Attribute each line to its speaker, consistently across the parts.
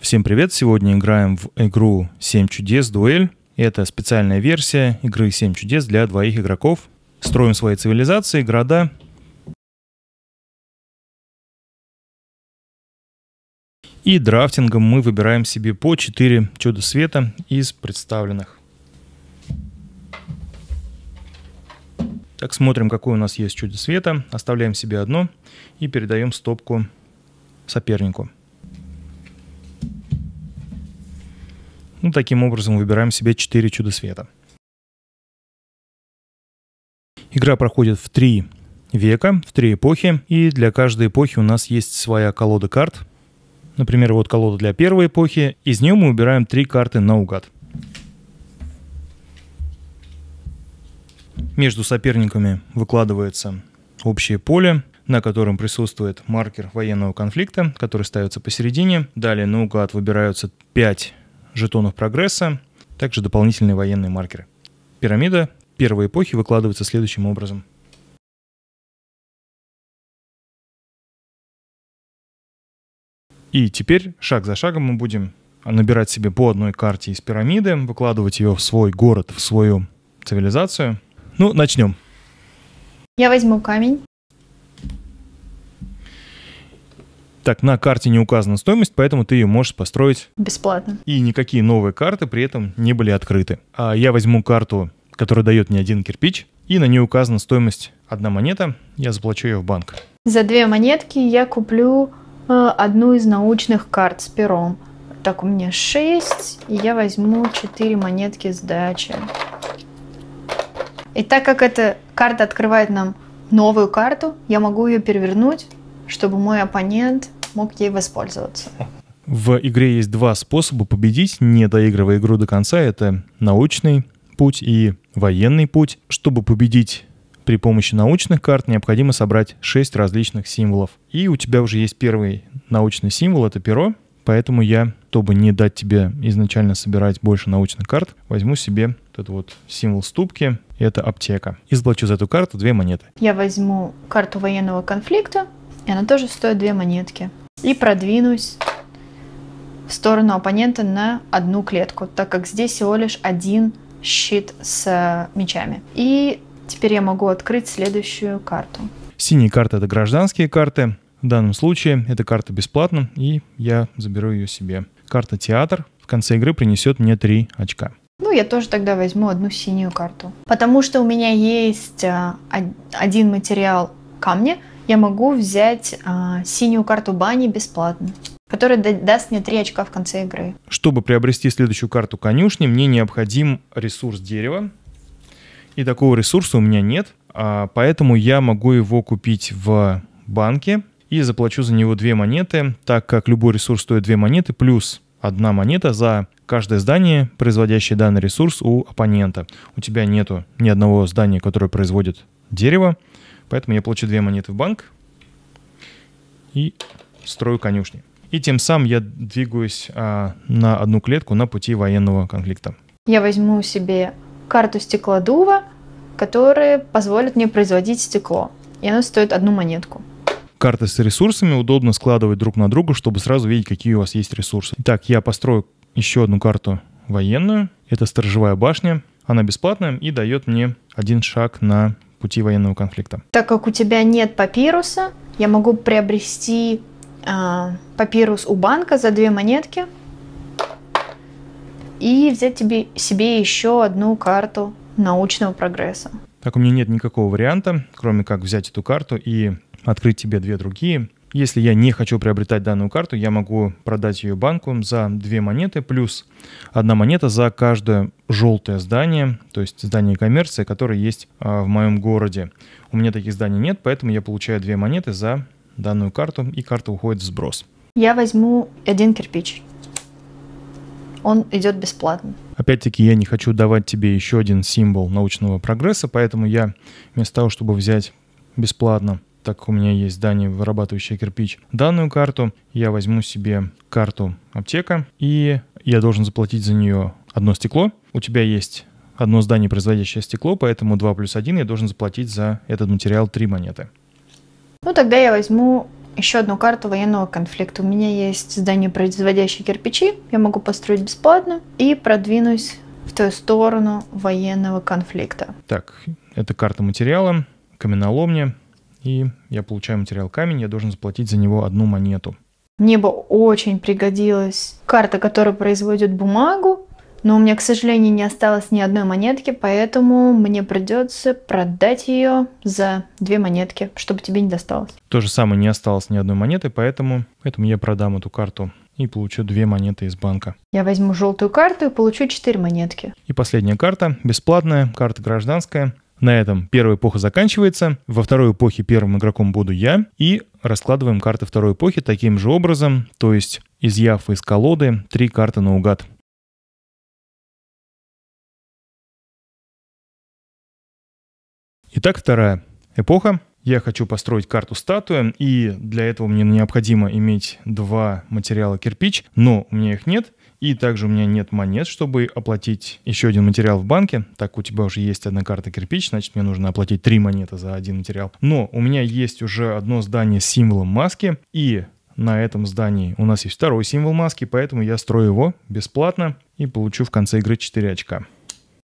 Speaker 1: Всем привет! Сегодня играем в игру 7 чудес дуэль. Это специальная версия игры 7 чудес для двоих игроков. Строим свои цивилизации, города. И драфтингом мы выбираем себе по 4 чуда света из представленных. Так, смотрим, какое у нас есть чудо света. Оставляем себе одно и передаем стопку сопернику. Ну, таким образом выбираем себе 4 чуда света. Игра проходит в 3 века, в 3 эпохи, и для каждой эпохи у нас есть своя колода карт. Например, вот колода для первой эпохи, из нее мы убираем 3 карты наугад. Между соперниками выкладывается общее поле, на котором присутствует маркер военного конфликта, который ставится посередине. Далее наугад выбираются 5 жетонов прогресса, также дополнительные военные маркеры. Пирамида первой эпохи выкладывается следующим образом. И теперь шаг за шагом мы будем набирать себе по одной карте из пирамиды, выкладывать ее в свой город, в свою цивилизацию. Ну, начнем.
Speaker 2: Я возьму камень.
Speaker 1: так, на карте не указана стоимость, поэтому ты ее можешь построить... Бесплатно. И никакие новые карты при этом не были открыты. А я возьму карту, которая дает мне один кирпич, и на ней указана стоимость одна монета, я заплачу ее в банк.
Speaker 2: За две монетки я куплю э, одну из научных карт с пером. Так, у меня 6, и я возьму 4 монетки сдачи. И так как эта карта открывает нам новую карту, я могу ее перевернуть, чтобы мой оппонент мог ей воспользоваться.
Speaker 1: В игре есть два способа победить, не доигрывая игру до конца. Это научный путь и военный путь. Чтобы победить при помощи научных карт, необходимо собрать шесть различных символов. И у тебя уже есть первый научный символ, это перо. Поэтому я, чтобы не дать тебе изначально собирать больше научных карт, возьму себе этот вот символ ступки, это аптека. И заплачу за эту карту две монеты.
Speaker 2: Я возьму карту военного конфликта, и она тоже стоит две монетки и продвинусь в сторону оппонента на одну клетку, так как здесь всего лишь один щит с э, мечами. И теперь я могу открыть следующую карту.
Speaker 1: Синие карты — это гражданские карты. В данном случае эта карта бесплатна, и я заберу ее себе. Карта «Театр» в конце игры принесет мне три очка.
Speaker 2: Ну, я тоже тогда возьму одну синюю карту. Потому что у меня есть э, один материал камня — я могу взять а, синюю карту бани бесплатно который даст мне 3 очка в конце игры.
Speaker 1: Чтобы приобрести следующую карту конюшни, мне необходим ресурс дерева. И такого ресурса у меня нет, а, поэтому я могу его купить в банке и заплачу за него 2 монеты, так как любой ресурс стоит 2 монеты, плюс одна монета за каждое здание, производящее данный ресурс у оппонента. У тебя нету ни одного здания, которое производит дерево, Поэтому я плачу две монеты в банк и строю конюшни. И тем самым я двигаюсь а, на одну клетку на пути военного конфликта.
Speaker 2: Я возьму себе карту стеклодува, которая позволит мне производить стекло. И она стоит одну монетку.
Speaker 1: Карты с ресурсами удобно складывать друг на друга, чтобы сразу видеть, какие у вас есть ресурсы. Итак, я построю еще одну карту военную. Это сторожевая башня. Она бесплатная и дает мне один шаг на пути военного конфликта.
Speaker 2: Так как у тебя нет папируса, я могу приобрести э, папирус у банка за две монетки и взять тебе, себе еще одну карту научного прогресса.
Speaker 1: Так у меня нет никакого варианта, кроме как взять эту карту и открыть тебе две другие если я не хочу приобретать данную карту, я могу продать ее банку за две монеты, плюс одна монета за каждое желтое здание, то есть здание коммерции, которое есть а, в моем городе. У меня таких зданий нет, поэтому я получаю две монеты за данную карту, и карта уходит в сброс.
Speaker 2: Я возьму один кирпич. Он идет бесплатно.
Speaker 1: Опять-таки, я не хочу давать тебе еще один символ научного прогресса, поэтому я вместо того, чтобы взять бесплатно так у меня есть здание, вырабатывающее кирпич, данную карту, я возьму себе карту аптека, и я должен заплатить за нее одно стекло. У тебя есть одно здание, производящее стекло, поэтому 2 плюс 1 я должен заплатить за этот материал 3 монеты.
Speaker 2: Ну, тогда я возьму еще одну карту военного конфликта. У меня есть здание, производящее кирпичи, я могу построить бесплатно и продвинусь в ту сторону военного конфликта.
Speaker 1: Так, это карта материала, каменоломня, и я получаю материал камень, я должен заплатить за него одну монету.
Speaker 2: Мне бы очень пригодилась карта, которая производит бумагу, но у меня, к сожалению, не осталось ни одной монетки, поэтому мне придется продать ее за две монетки, чтобы тебе не досталось.
Speaker 1: То же самое, не осталось ни одной монеты, поэтому, поэтому я продам эту карту и получу две монеты из банка.
Speaker 2: Я возьму желтую карту и получу четыре монетки.
Speaker 1: И последняя карта, бесплатная, карта гражданская. На этом первая эпоха заканчивается. Во второй эпохе первым игроком буду я. И раскладываем карты второй эпохи таким же образом, то есть изъяв из колоды три карты наугад. Итак, вторая эпоха. Я хочу построить карту статуя, и для этого мне необходимо иметь два материала кирпич, но у меня их нет. И также у меня нет монет, чтобы оплатить еще один материал в банке. Так, у тебя уже есть одна карта кирпич, значит, мне нужно оплатить три монеты за один материал. Но у меня есть уже одно здание с символом маски, и на этом здании у нас есть второй символ маски, поэтому я строю его бесплатно и получу в конце игры 4 очка.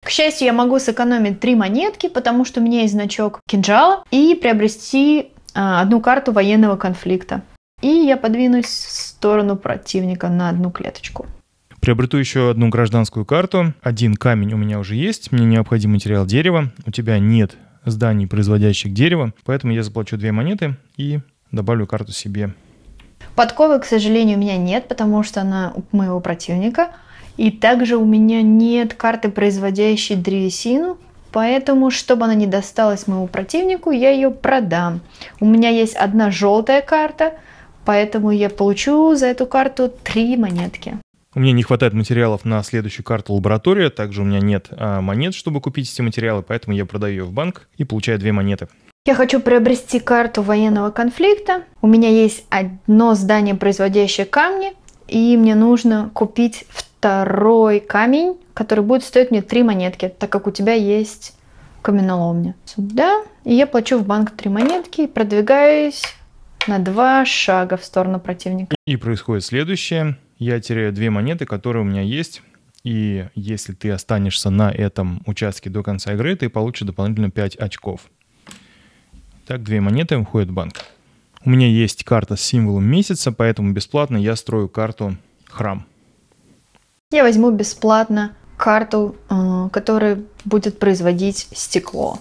Speaker 2: К счастью, я могу сэкономить три монетки, потому что у меня есть значок кинжала, и приобрести а, одну карту военного конфликта. И я подвинусь в сторону противника на одну клеточку.
Speaker 1: Приобрету еще одну гражданскую карту. Один камень у меня уже есть. Мне необходим материал дерева. У тебя нет зданий, производящих дерево. Поэтому я заплачу две монеты и добавлю карту себе.
Speaker 2: Подковы, к сожалению, у меня нет, потому что она у моего противника. И также у меня нет карты, производящей древесину, поэтому, чтобы она не досталась моему противнику, я ее продам. У меня есть одна желтая карта, поэтому я получу за эту карту три монетки.
Speaker 1: У меня не хватает материалов на следующую карту лаборатория, также у меня нет а, монет, чтобы купить эти материалы, поэтому я продаю ее в банк и получаю две монеты.
Speaker 2: Я хочу приобрести карту военного конфликта. У меня есть одно здание, производящее камни, и мне нужно купить второй камень, который будет стоить мне три монетки, так как у тебя есть каменоломня. Сюда. И я плачу в банк три монетки и продвигаюсь на два шага в сторону противника.
Speaker 1: И происходит следующее я теряю две монеты, которые у меня есть. И если ты останешься на этом участке до конца игры, ты получишь дополнительно 5 очков. Так, две монеты уходят в банк. У меня есть карта с символом месяца, поэтому бесплатно я строю карту храм.
Speaker 2: Я возьму бесплатно карту, э, которая будет производить стекло.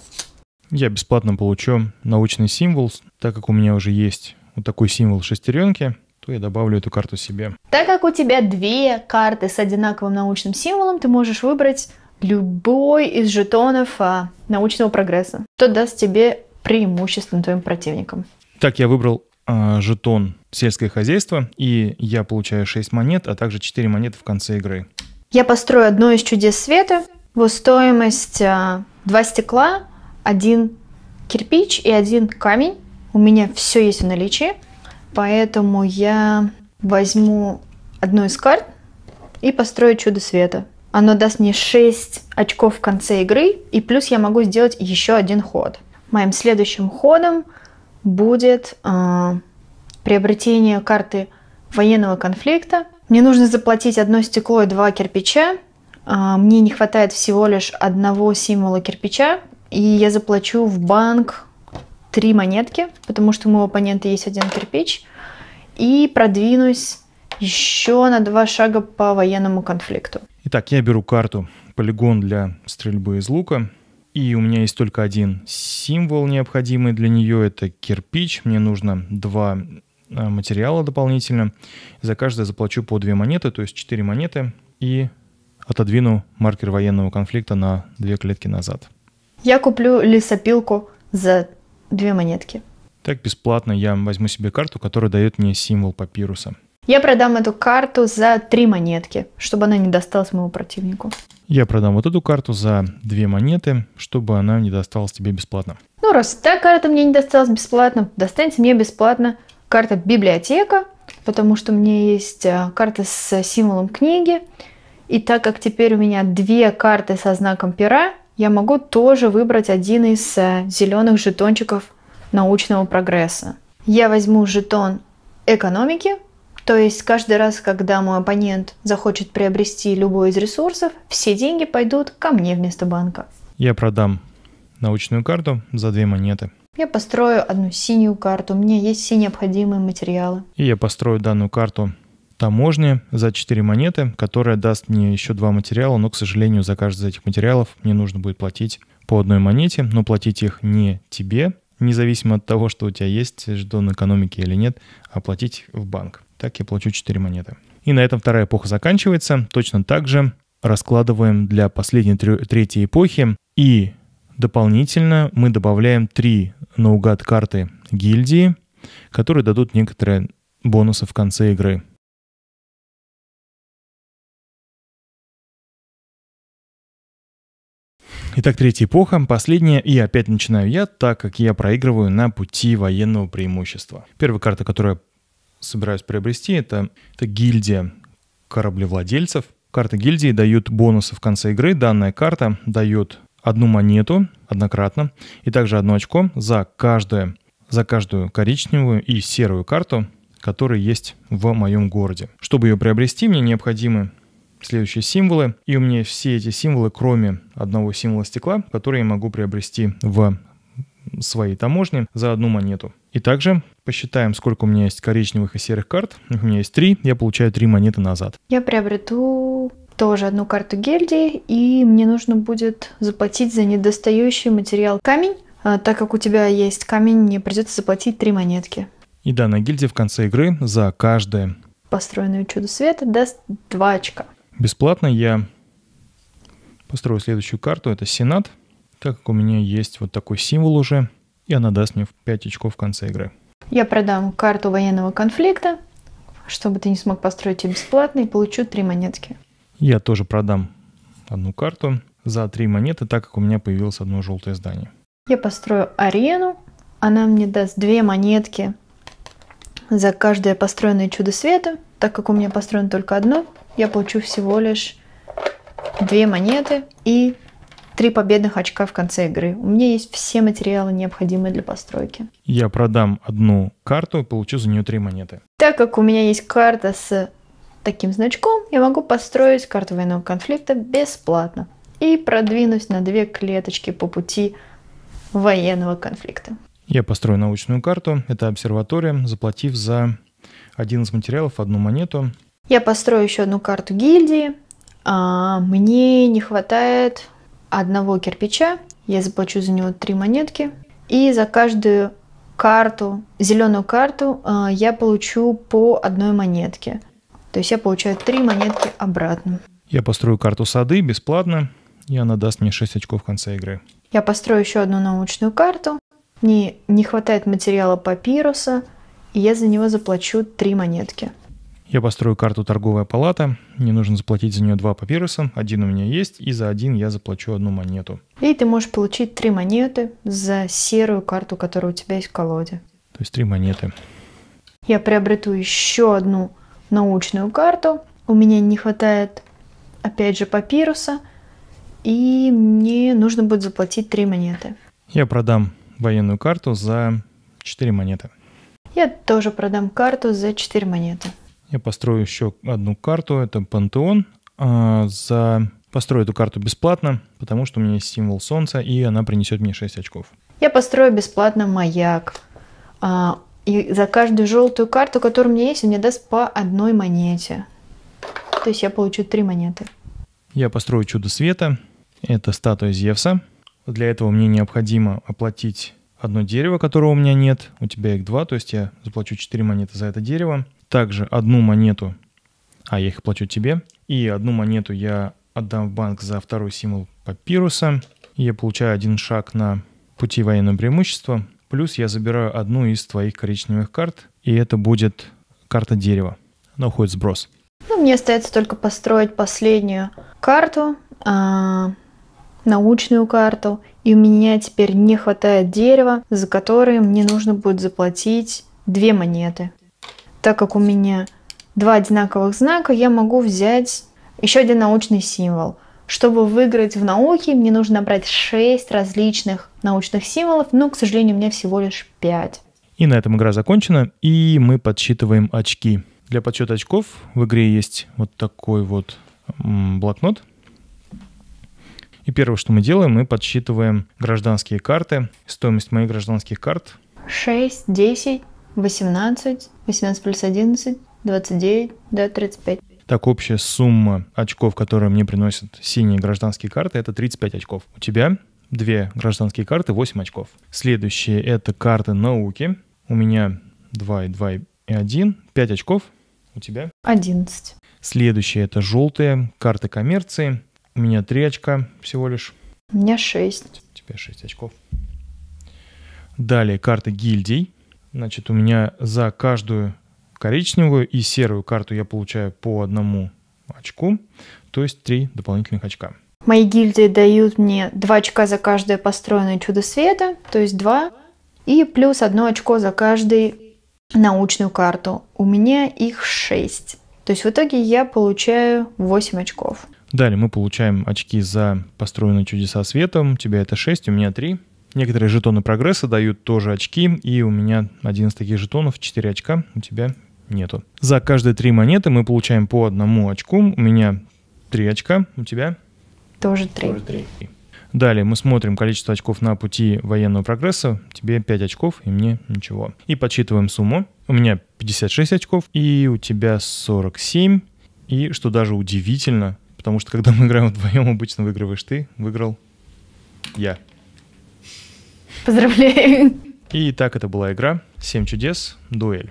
Speaker 1: Я бесплатно получу научный символ, так как у меня уже есть вот такой символ шестеренки – то я добавлю эту карту себе.
Speaker 2: Так как у тебя две карты с одинаковым научным символом, ты можешь выбрать любой из жетонов а, научного прогресса, что даст тебе преимуществом твоим противникам.
Speaker 1: Так, я выбрал а, жетон сельское хозяйство, и я получаю 6 монет, а также 4 монеты в конце игры.
Speaker 2: Я построю одно из чудес света. Его стоимость а, 2 стекла, один кирпич и один камень. У меня все есть в наличии. Поэтому я возьму одну из карт и построю чудо света. Оно даст мне 6 очков в конце игры, и плюс я могу сделать еще один ход. Моим следующим ходом будет э, приобретение карты военного конфликта. Мне нужно заплатить одно стекло и два кирпича. Э, мне не хватает всего лишь одного символа кирпича, и я заплачу в банк три монетки, потому что у моего оппонента есть один кирпич, и продвинусь еще на два шага по военному конфликту.
Speaker 1: Итак, я беру карту полигон для стрельбы из лука, и у меня есть только один символ необходимый для нее, это кирпич. Мне нужно два а, материала дополнительно. За каждое заплачу по две монеты, то есть четыре монеты, и отодвину маркер военного конфликта на две клетки назад.
Speaker 2: Я куплю лесопилку за две монетки.
Speaker 1: Так бесплатно я возьму себе карту, которая дает мне символ папируса.
Speaker 2: Я продам эту карту за три монетки, чтобы она не досталась моему противнику.
Speaker 1: Я продам вот эту карту за две монеты, чтобы она не досталась тебе бесплатно.
Speaker 2: Ну, раз та карта мне не досталась бесплатно, достанется мне бесплатно карта библиотека, потому что у меня есть э, карта с символом книги. И так как теперь у меня две карты со знаком пера, я могу тоже выбрать один из э, зеленых жетончиков научного прогресса. Я возьму жетон экономики, то есть каждый раз, когда мой оппонент захочет приобрести любой из ресурсов, все деньги пойдут ко мне вместо банка.
Speaker 1: Я продам научную карту за две монеты.
Speaker 2: Я построю одну синюю карту, у меня есть все необходимые материалы.
Speaker 1: И я построю данную карту таможни за 4 монеты, которая даст мне еще два материала, но, к сожалению, за каждый из этих материалов мне нужно будет платить по одной монете, но платить их не тебе, независимо от того, что у тебя есть жетон экономики или нет, а платить в банк. Так я получу 4 монеты. И на этом вторая эпоха заканчивается. Точно так же раскладываем для последней третьей эпохи. И дополнительно мы добавляем три наугад карты гильдии, которые дадут некоторые бонусы в конце игры. Итак, третья эпоха, последняя, и опять начинаю я, так как я проигрываю на пути военного преимущества. Первая карта, которую я собираюсь приобрести, это, это гильдия кораблевладельцев. Карты гильдии дают бонусы в конце игры. Данная карта дает одну монету однократно и также одно очко за, каждое, за каждую коричневую и серую карту, которые есть в моем городе. Чтобы ее приобрести, мне необходимы следующие символы. И у меня все эти символы, кроме одного символа стекла, который я могу приобрести в своей таможне за одну монету. И также посчитаем, сколько у меня есть коричневых и серых карт. У меня есть три, я получаю три монеты назад.
Speaker 2: Я приобрету тоже одну карту гильдии, и мне нужно будет заплатить за недостающий материал камень. А, так как у тебя есть камень, мне придется заплатить три монетки.
Speaker 1: И да, на гильдии в конце игры за каждое
Speaker 2: построенное чудо света даст два очка
Speaker 1: бесплатно я построю следующую карту. Это Сенат. Так как у меня есть вот такой символ уже, и она даст мне 5 очков в конце игры.
Speaker 2: Я продам карту военного конфликта, чтобы ты не смог построить ее бесплатно, и получу 3 монетки.
Speaker 1: Я тоже продам одну карту за 3 монеты, так как у меня появилось одно желтое здание.
Speaker 2: Я построю арену, она мне даст 2 монетки за каждое построенное чудо света, так как у меня построено только одно, я получу всего лишь две монеты и три победных очка в конце игры. У меня есть все материалы, необходимые для постройки.
Speaker 1: Я продам одну карту и получу за нее три монеты.
Speaker 2: Так как у меня есть карта с таким значком, я могу построить карту военного конфликта бесплатно и продвинусь на две клеточки по пути военного конфликта.
Speaker 1: Я построю научную карту. Это обсерватория, заплатив за один из материалов одну монету.
Speaker 2: Я построю еще одну карту гильдии. А, мне не хватает одного кирпича. Я заплачу за него три монетки. И за каждую карту, зеленую карту, а, я получу по одной монетке. То есть я получаю три монетки обратно.
Speaker 1: Я построю карту сады бесплатно, и она даст мне 6 очков в конце игры.
Speaker 2: Я построю еще одну научную карту. Не не хватает материала папируса, и я за него заплачу три монетки.
Speaker 1: Я построю карту торговая палата, мне нужно заплатить за нее два папируса, один у меня есть, и за один я заплачу одну монету.
Speaker 2: И ты можешь получить три монеты за серую карту, которая у тебя есть в колоде.
Speaker 1: То есть три монеты.
Speaker 2: Я приобрету еще одну научную карту, у меня не хватает, опять же, папируса, и мне нужно будет заплатить три монеты.
Speaker 1: Я продам военную карту за 4 монеты.
Speaker 2: Я тоже продам карту за 4 монеты.
Speaker 1: Я построю еще одну карту, это Пантеон. А за... Построю эту карту бесплатно, потому что у меня есть символ солнца, и она принесет мне 6 очков.
Speaker 2: Я построю бесплатно маяк. А, и за каждую желтую карту, которая у меня есть, он мне даст по одной монете. То есть я получу 3 монеты.
Speaker 1: Я построю чудо света. Это статуя Зевса. Для этого мне необходимо оплатить одно дерево, которого у меня нет. У тебя их два, то есть я заплачу 4 монеты за это дерево. Также одну монету, а я их плачу тебе. И одну монету я отдам в банк за второй символ папируса. Я получаю один шаг на пути военного преимущества. Плюс я забираю одну из твоих коричневых карт, и это будет карта дерева. Она уходит в сброс.
Speaker 2: Ну, мне остается только построить последнюю карту. А, научную карту, и у меня теперь не хватает дерева, за которое мне нужно будет заплатить две монеты. Так как у меня два одинаковых знака, я могу взять еще один научный символ. Чтобы выиграть в науке, мне нужно брать 6 различных научных символов, но, к сожалению, у меня всего лишь 5.
Speaker 1: И на этом игра закончена, и мы подсчитываем очки. Для подсчета очков в игре есть вот такой вот блокнот, и первое, что мы делаем, мы подсчитываем гражданские карты, стоимость моих гражданских карт.
Speaker 2: 6, 10, 18, 18 плюс 11, 29, да, 35.
Speaker 1: Так, общая сумма очков, которые мне приносят синие гражданские карты, это 35 очков. У тебя две гражданские карты, 8 очков. Следующие — это карты науки. У меня 2 и 2 и 1, 5 очков. У тебя?
Speaker 2: 11.
Speaker 1: Следующие это желтые карты коммерции. У меня три очка всего лишь.
Speaker 2: У меня шесть.
Speaker 1: У тебя шесть очков. Далее карты гильдий. Значит, у меня за каждую коричневую и серую карту я получаю по одному очку, то есть три дополнительных очка.
Speaker 2: Мои гильдии дают мне два очка за каждое построенное чудо света, то есть два, и плюс одно очко за каждую научную карту. У меня их шесть, То есть в итоге я получаю 8 очков.
Speaker 1: Далее мы получаем очки за построенные чудеса светом. У тебя это 6, у меня 3. Некоторые жетоны прогресса дают тоже очки, и у меня один из таких жетонов 4 очка, у тебя нету. За каждые 3 монеты мы получаем по одному очку. У меня 3 очка, у тебя?
Speaker 2: Тоже 3. Тоже 3.
Speaker 1: Далее мы смотрим количество очков на пути военного прогресса. Тебе 5 очков и мне ничего. И подсчитываем сумму. У меня 56 очков и у тебя 47. И что даже удивительно, потому что когда мы играем вдвоем, обычно выигрываешь ты, выиграл я. Поздравляю. И так это была игра «Семь чудес. Дуэль».